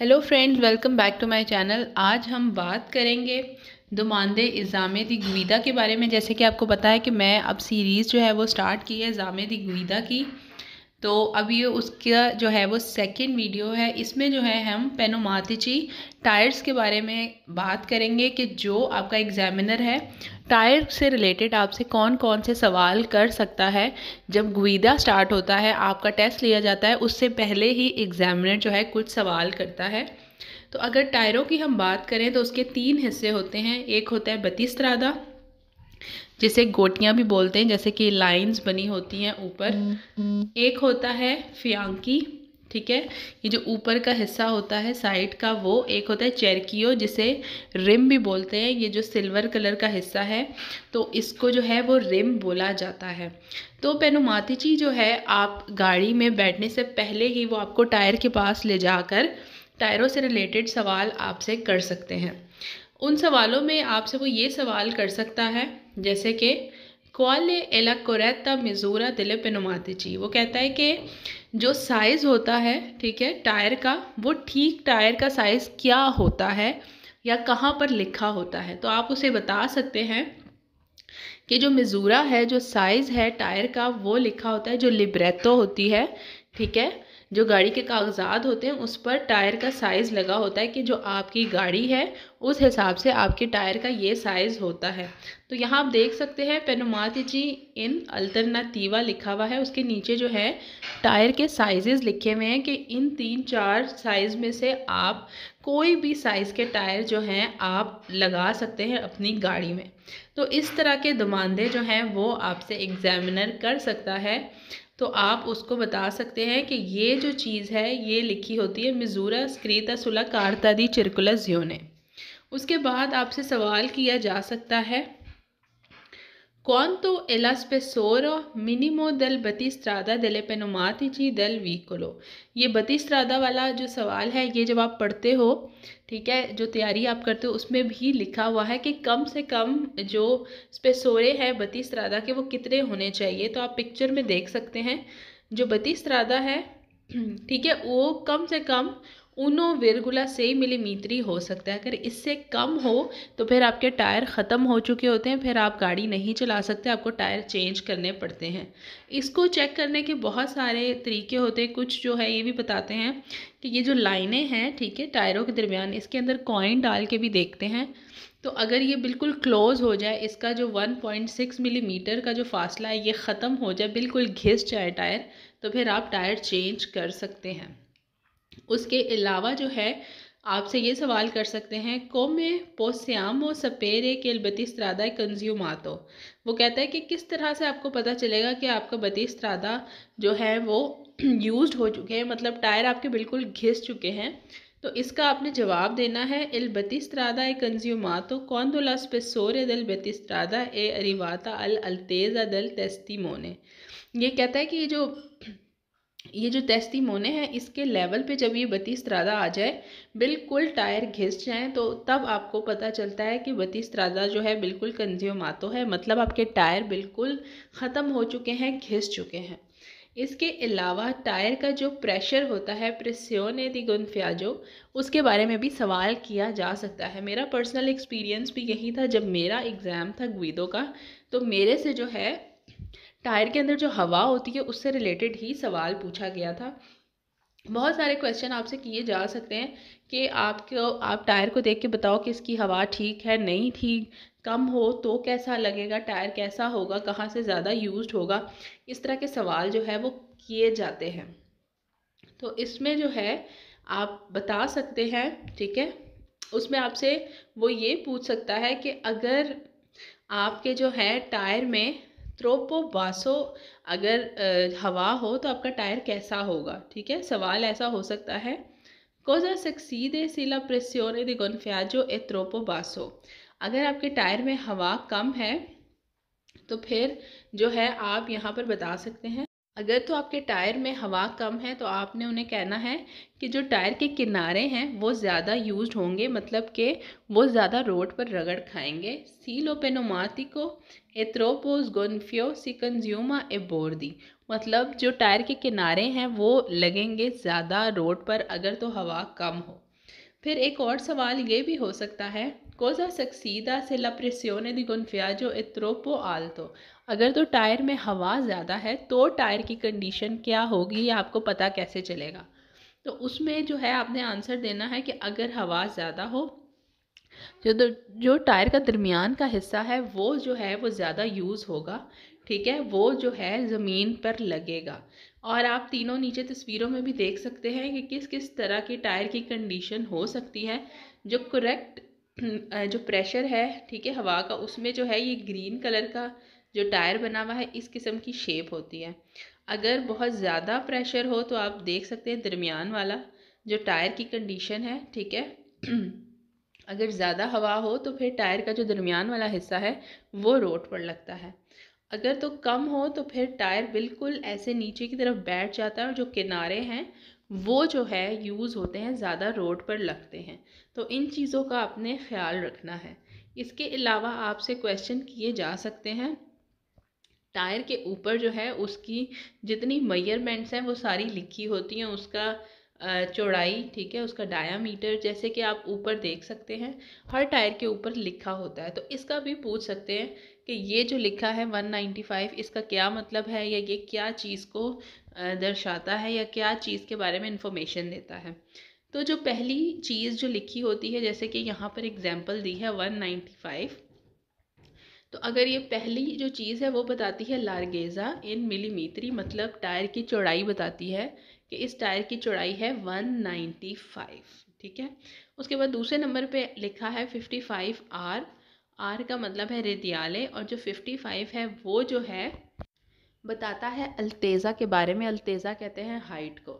Hello friends welcome back to my channel आज हम बात करेंगे दुमांदे इज़ाम गुविदा के बारे में जैसे कि आपको पता है कि मैं अब सीरीज़ जो है वो स्टार्ट की है इज़ाम गुविदा की तो अब ये उसका जो है वो सेकंड वीडियो है इसमें जो है हम पेनोमातिची टायर्स के बारे में बात करेंगे कि जो आपका एग्जामिनर है टायर से रिलेटेड आपसे कौन कौन से सवाल कर सकता है जब गुईदा स्टार्ट होता है आपका टेस्ट लिया जाता है उससे पहले ही एग्जामिनर जो है कुछ सवाल करता है तो अगर टायरों की हम बात करें तो उसके तीन हिस्से होते हैं एक होता है बत्तीस जिसे गोटियाँ भी बोलते हैं जैसे कि लाइंस बनी होती हैं ऊपर हम्म, हम्म। एक होता है फियांकी ठीक है ये जो ऊपर का हिस्सा होता है साइड का वो एक होता है चेरकियो जिसे रिम भी बोलते हैं ये जो सिल्वर कलर का हिस्सा है तो इसको जो है वो रिम बोला जाता है तो पेनुमातिची जो है आप गाड़ी में बैठने से पहले ही वो आपको टायर के पास ले जाकर टायरों से रिलेटेड सवाल आपसे कर सकते हैं उन सवालों में आपसे वो ये सवाल कर सकता है जैसे कि क्वाल एला कोरेता मिजोरा दिले पेनुमातिची वो कहता है कि जो साइज़ होता है ठीक है टायर का वो ठीक टायर का साइज़ क्या होता है या कहाँ पर लिखा होता है तो आप उसे बता सकते हैं कि जो मिजूरा है जो साइज़ है टायर का वो लिखा होता है जो लिब्रेटो होती है ठीक है जो गाड़ी के कागजात होते हैं उस पर टायर का साइज़ लगा होता है कि जो आपकी गाड़ी है उस हिसाब से आपके टायर का ये साइज़ होता है तो यहाँ आप देख सकते हैं जी इन अल्टरनातीवा लिखा हुआ है उसके नीचे जो है टायर के साइजेस लिखे हुए हैं कि इन तीन चार साइज़ में से आप कोई भी साइज़ के टायर जो हैं आप लगा सकते हैं अपनी गाड़ी में तो इस तरह के दुमांदे जो हैं वो आपसे एग्जामिनर कर सकता है तो आप उसको बता सकते हैं कि ये जो चीज़ है ये लिखी होती है मिजूरा स्क्रीता सुला कारता दी चिरकुलस योने उसके बाद आपसे सवाल किया जा सकता है Quanto è la spessore minimo del बतिस्त्रादा दल पेनुमातिची दल वीकोलो ये बतिस्त्रादा वाला जो सवाल है ये जब आप पढ़ते हो ठीक है जो तैयारी आप करते हो उसमें भी लिखा हुआ है कि कम से कम जो स्पेसोरे हैं बतिस्त्रादा के वो कितने होने चाहिए तो आप पिक्चर में देख सकते हैं जो बतिस्त्रादा है ठीक है वो कम से कम उनो विरगुला सही मिलीमीतरी हो सकता है अगर इससे कम हो तो फिर आपके टायर ख़त्म हो चुके होते हैं फिर आप गाड़ी नहीं चला सकते आपको टायर चेंज करने पड़ते हैं इसको चेक करने के बहुत सारे तरीके होते हैं कुछ जो है ये भी बताते हैं कि ये जो लाइनें हैं ठीक है टायरों के दरमियान इसके अंदर कॉइन डाल के भी देखते हैं तो अगर ये बिल्कुल क्लोज़ हो जाए इसका जो सिक्स मिलीमीटर मीटर का जो फासला है ये ख़त्म हो जाए बिल्कुल घिस जाए टायर तो फिर आप टायर चेंज कर सकते हैं उसके अलावा जो है आपसे ये सवाल कर सकते हैं कोमे पोस्यामो सपेरे के बतीस कंज्यूमात कंज्यूमातो वो कहता है कि किस तरह से आपको पता चलेगा कि आपका बतीस जो है वो यूज हो चुके हैं मतलब टायर आपके बिल्कुल घिस चुके हैं तो इसका आपने जवाब देना है इल बतिस्त्रादा ए कंज्यूमातो कौन दो लस पेसोरे दिल बतिस्त्रादा ए अरिवाता अल अलतेज़ा दल तेस्ती मोने ये कहता है कि जो ये जो तेस्ती मोने हैं इसके लेवल पे जब ये बत्तीस त्रादा आ जाए बिल्कुल टायर घिस जाए तो तब आपको पता चलता है कि बत्तीस जो है बिल्कुल कंज्यूमातो है मतलब आपके टायर बिल्कुल ख़त्म हो चुके हैं घिस चुके हैं इसके अलावा टायर का जो प्रेशर होता है प्रेसियोने दी गुनफियाजो उसके बारे में भी सवाल किया जा सकता है मेरा पर्सनल एक्सपीरियंस भी यही था जब मेरा एग्ज़ाम था ग्वीदो का तो मेरे से जो है टायर के अंदर जो हवा होती है उससे रिलेटेड ही सवाल पूछा गया था बहुत सारे क्वेश्चन आपसे किए जा सकते हैं कि आपको आप टायर को देख के बताओ कि इसकी हवा ठीक है नहीं ठीक कम हो तो कैसा लगेगा टायर कैसा होगा कहाँ से ज़्यादा यूज़ होगा इस तरह के सवाल जो है वो किए जाते हैं तो इसमें जो है आप बता सकते हैं ठीक है उसमें आपसे वो ये पूछ सकता है कि अगर आपके जो है टायर में बासो अगर हवा हो तो आपका टायर कैसा होगा ठीक है सवाल ऐसा हो सकता है कोजा सक्सीदे सिला प्रेसियोने द गोनफ्याजो ए थ्रोपोबासो अगर आपके टायर में हवा कम है तो फिर जो है आप यहाँ पर बता सकते हैं अगर तो आपके टायर में हवा कम है तो आपने उन्हें कहना है कि जो टायर के किनारे हैं वो ज़्यादा यूज होंगे मतलब कि वो ज़्यादा रोड पर रगड़ खाएंगे सीलो पेनोमातिको एथ्रोपोस गोनफियो सी कंज्यूमा एबोर्दी मतलब जो टायर के किनारे हैं वो लगेंगे ज़्यादा रोड पर अगर तो हवा कम हो फिर एक और सवाल ये भी हो सकता है कोजा सक्सीदा से लप्रेसियोने प्रेसियोने जो गुनफियाजो एत्रोपो आल्तो अगर तो टायर में हवा ज़्यादा है तो टायर की कंडीशन क्या होगी या आपको पता कैसे चलेगा तो उसमें जो है आपने आंसर देना है कि अगर हवा ज़्यादा हो जो तो जो टायर का दरमियान का हिस्सा है वो जो है वो ज़्यादा यूज़ होगा ठीक है वो जो है ज़मीन पर लगेगा और आप तीनों नीचे तस्वीरों में भी देख सकते हैं कि किस किस तरह की टायर की कंडीशन हो सकती है जो करेक्ट जो प्रेशर है ठीक है हवा का उसमें जो है ये ग्रीन कलर का जो टायर बना हुआ है इस किस्म की शेप होती है अगर बहुत ज़्यादा प्रेशर हो तो आप देख सकते हैं दरमियान वाला जो टायर की कंडीशन है ठीक है अगर ज़्यादा हवा हो तो फिर टायर का जो दरमियान वाला हिस्सा है वो रोड पर लगता है अगर तो कम हो तो फिर टायर बिल्कुल ऐसे नीचे की तरफ बैठ जाता है और जो किनारे हैं वो जो है यूज़ होते हैं ज़्यादा रोड पर लगते हैं तो इन चीज़ों का आपने ख्याल रखना है इसके अलावा आपसे क्वेश्चन किए जा सकते हैं टायर के ऊपर जो है उसकी जितनी मयरमेंट्स हैं वो सारी लिखी होती हैं उसका चौड़ाई ठीक है उसका डायामीटर जैसे कि आप ऊपर देख सकते हैं हर टायर के ऊपर लिखा होता है तो इसका भी पूछ सकते हैं कि ये जो लिखा है 195 इसका क्या मतलब है या ये क्या चीज़ को दर्शाता है या क्या चीज़ के बारे में इंफॉर्मेशन देता है तो जो पहली चीज़ जो लिखी होती है जैसे कि यहाँ पर एग्जाम्पल दी है वन तो अगर ये पहली जो चीज़ है वो बताती है लारगेज़ा इन मिलीमीटरी मतलब टायर की चौड़ाई बताती है कि इस टायर की चौड़ाई है 195 ठीक है उसके बाद दूसरे नंबर पे लिखा है 55 आर आर का मतलब है रेदियाले और जो 55 है वो जो है बताता है अल्तेज़ा के बारे में अल्तेज़ा कहते हैं हाइट को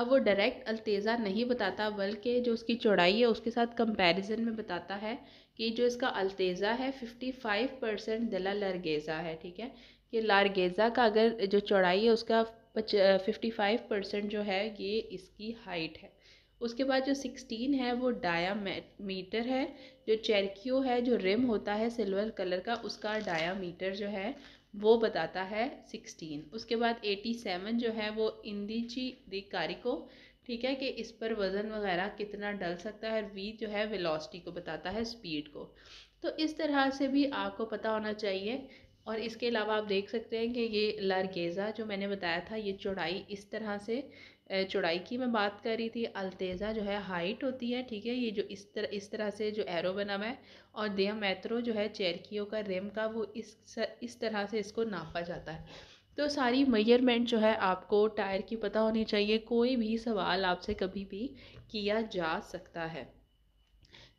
अब वो डायरेक्ट अल्तेज़ा नहीं बताता बल्कि जो उसकी चौड़ाई है उसके साथ कंपैरिजन में बताता है कि जो इसका अल्तेज़ा है फिफ्टी फाइव परसेंट दिला लारगेज़ा है ठीक है कि लारगेज़ा का अगर जो चौड़ाई है उसका पच फिफ्टी फाइव परसेंट जो है ये इसकी हाइट है उसके बाद जो सिक्सटीन है वो डायामीटर है जो चेरकियो है जो रिम होता है सिल्वर कलर का उसका डायामीटर जो है वो बताता है सिक्सटीन उसके बाद एटी सेवन जो है वो इंदीची दी कारिको ठीक है कि इस पर वज़न वगैरह कितना डल सकता है वी जो है वेलोसिटी को बताता है स्पीड को तो इस तरह से भी आपको पता होना चाहिए और इसके अलावा आप देख सकते हैं कि ये लारगेज़ा जो मैंने बताया था ये चौड़ाई इस तरह से चौड़ाई की मैं बात कर रही थी अल्तेज़ा जो है हाइट होती है ठीक है ये जो इस तरह इस तरह से जो एरो बना हुआ है और देह मैत्रो जो है चेरकियों का रेम का वो इस इस तरह से इसको नापा जाता है तो सारी मेजरमेंट जो है आपको टायर की पता होनी चाहिए कोई भी सवाल आपसे कभी भी किया जा सकता है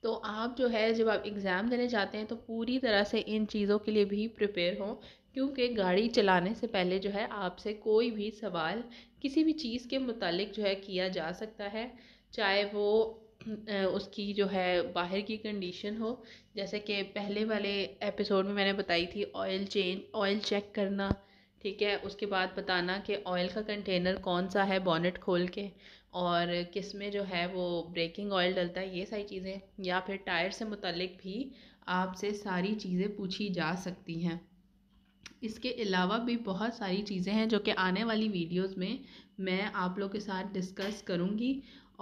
तो आप जो है जब आप एग्ज़ाम देने जाते हैं तो पूरी तरह से इन चीज़ों के लिए भी प्रिपेयर हों क्योंकि गाड़ी चलाने से पहले जो है आपसे कोई भी सवाल किसी भी चीज़ के मुतालिक जो है किया जा सकता है चाहे वो उसकी जो है बाहर की कंडीशन हो जैसे कि पहले वाले एपिसोड में मैंने बताई थी ऑयल चेंज ऑयल चेक करना ठीक है उसके बाद बताना कि ऑयल का कंटेनर कौन सा है बॉनेट खोल के और किस में जो है वो ब्रेकिंग ऑयल डलता है ये सारी चीज़ें या फिर टायर से मुतलक भी आपसे सारी चीज़ें पूछी जा सकती हैं इसके अलावा भी बहुत सारी चीज़ें हैं जो कि आने वाली वीडियोस में मैं आप लोग के साथ डिस्कस करूँगी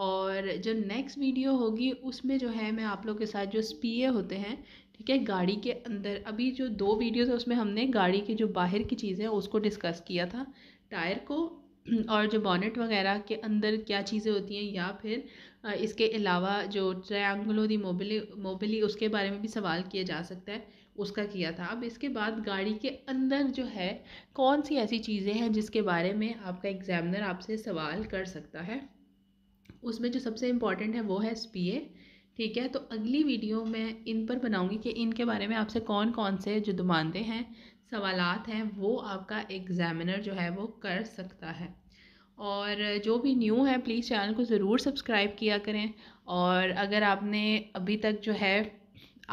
और जो नेक्स्ट वीडियो होगी उसमें जो है मैं आप लोग के साथ जो स्पीए होते हैं ठीक है गाड़ी के अंदर अभी जो दो वीडियोस है उसमें हमने गाड़ी के जो बाहर की चीज़ है उसको डिस्कस किया था टायर को और जो बॉनेट वगैरह के अंदर क्या चीज़ें होती हैं या फिर इसके अलावा जो ट्रायंगलो दी मोबिली मोबिली उसके बारे में भी सवाल किया जा सकता है उसका किया था अब इसके बाद गाड़ी के अंदर जो है कौन सी ऐसी चीज़ें हैं जिसके बारे में आपका एग्ज़ामिनर आपसे सवाल कर सकता है उसमें जो सबसे इम्पॉर्टेंट है वो है स्पीए ठीक है तो अगली वीडियो मैं इन पर बनाऊंगी कि इनके बारे में आपसे कौन कौन से जो दुमानदे हैं सवाल हैं वो आपका एग्ज़ामिनर जो है वो कर सकता है और जो भी न्यू है प्लीज़ चैनल को ज़रूर सब्सक्राइब किया करें और अगर आपने अभी तक जो है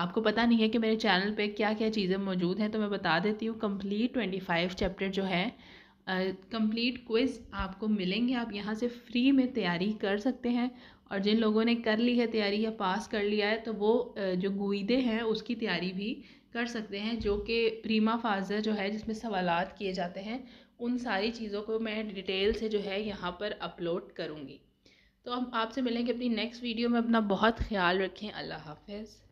आपको पता नहीं है कि मेरे चैनल पे क्या क्या चीज़ें मौजूद हैं तो मैं बता देती हूँ कंप्लीट ट्वेंटी फाइव चैप्टर जो है कंप्लीट uh, क्विज़ आपको मिलेंगे आप यहाँ से फ्री में तैयारी कर सकते हैं और जिन लोगों ने कर ली है तैयारी या पास कर लिया है तो वो जो गुईदे हैं उसकी तैयारी भी कर सकते हैं जो कि प्रीमा फाजर जो है जिसमें सवालत किए जाते हैं उन सारी चीज़ों को मैं डिटेल से जो है यहाँ पर अपलोड करूँगी तो हम आपसे मिलेंगे अपनी नेक्स्ट वीडियो में अपना बहुत ख्याल रखें अल्लाह हाफिज़